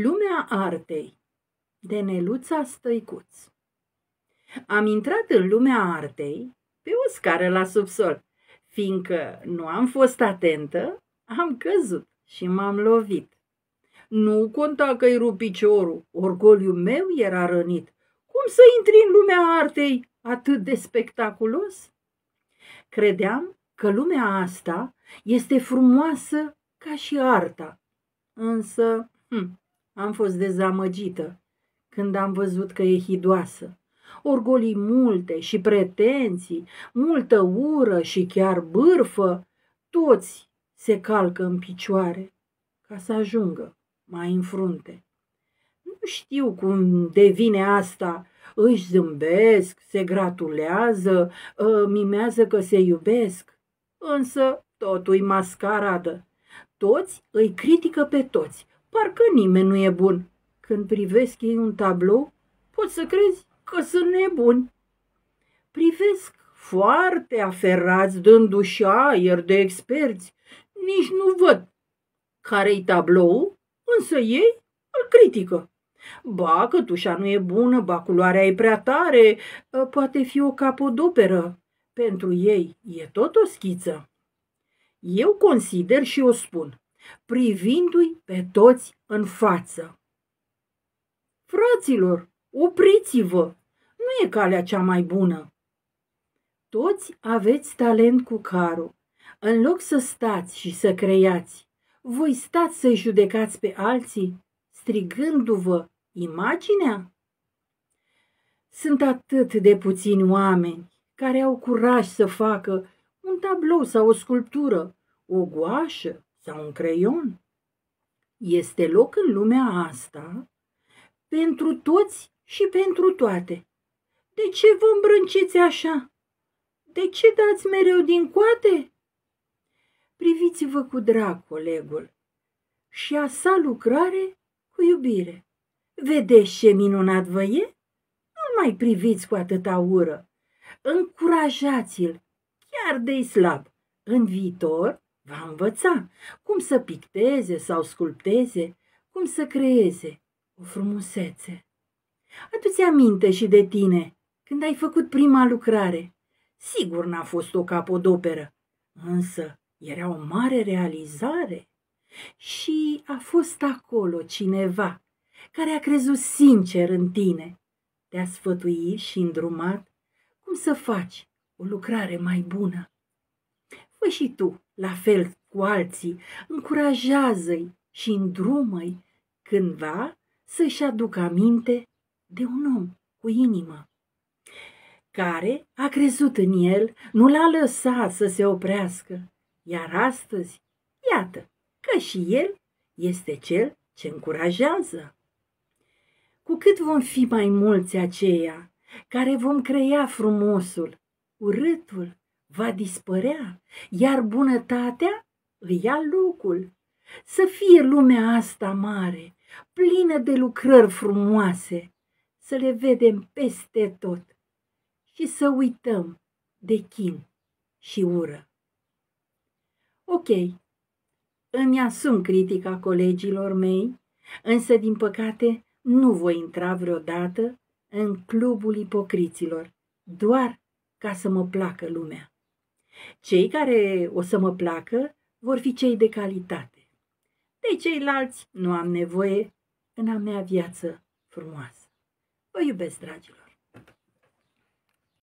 Lumea artei de Neluța Stăicuț Am intrat în lumea artei pe o scară la subsol, fiindcă nu am fost atentă, am căzut și m-am lovit. Nu conta că-i rup piciorul, orgoliul meu era rănit. Cum să intri în lumea artei atât de spectaculos? Credeam că lumea asta este frumoasă ca și arta, însă hm, am fost dezamăgită când am văzut că e hidoasă. Orgolii multe și pretenții, multă ură și chiar bârfă, toți se calcă în picioare ca să ajungă mai în frunte. Nu știu cum devine asta, își zâmbesc, se gratulează, ă, mimează că se iubesc, însă totul-i mascaradă. Toți îi critică pe toți, Parcă nimeni nu e bun. Când privesc ei un tablou, poți să crezi că sunt nebuni. Privesc foarte aferați, dându-și aer de experți. Nici nu văd care-i tablou, însă ei îl critică. Ba, cătușa nu e bună, ba, culoarea e prea tare, ă, poate fi o capodoperă. Pentru ei e tot o schiță. Eu consider și o spun privindu-i pe toți în față. Fraților, opriți-vă! Nu e calea cea mai bună! Toți aveți talent cu carul. În loc să stați și să creiați, voi stați să-i judecați pe alții, strigându-vă imaginea? Sunt atât de puțini oameni care au curaj să facă un tablou sau o sculptură, o goașă, sau un creion. Este loc în lumea asta pentru toți și pentru toate. De ce vă îmbrânciți așa? De ce dați mereu din coate? Priviți-vă cu drag, colegul, și a sa lucrare cu iubire. Vedeți ce minunat vă e? Nu mai priviți cu atâta ură. Încurajați-l, chiar de slab. În viitor Va învăța cum să picteze sau sculpteze, cum să creeze o frumusețe. Adu-ți aminte și de tine când ai făcut prima lucrare. Sigur n-a fost o capodoperă, însă era o mare realizare. Și a fost acolo cineva care a crezut sincer în tine. Te-a sfătuit și îndrumat cum să faci o lucrare mai bună. Fă și tu, la fel cu alții, încurajează-i și îndrumă-i cândva să-și aducă aminte de un om cu inimă care a crezut în el, nu l-a lăsat să se oprească, iar astăzi, iată, că și el este cel ce încurajează. Cu cât vom fi mai mulți aceia care vom crea frumosul, urâtul, va dispărea, iar bunătatea îi ia locul. Să fie lumea asta mare, plină de lucrări frumoase, să le vedem peste tot și să uităm de chin și ură. Ok, îmi asum critica colegilor mei, însă, din păcate, nu voi intra vreodată în clubul ipocriților, doar ca să mă placă lumea. Cei care o să mă placă vor fi cei de calitate. De ceilalți nu am nevoie în a mea viață frumoasă. Vă iubesc, dragilor!